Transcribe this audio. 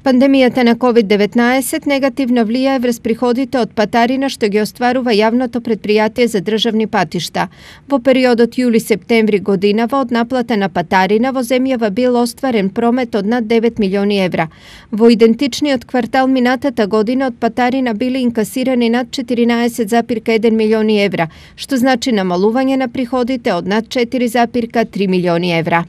Пандемијата на COVID-19 негативно влијае врз приходите од патарина што ги остварува јавното предпријатие за државни патишта. Во периодот јули-септември годинава од наплата на патарина во земјава бил остварен промет од над 9 милиони евра. Во идентичниот квартал минатата година од патарина били инкасирани над 14,1 милиони евра, што значи намалување на приходите од над 4,3 милиони евра.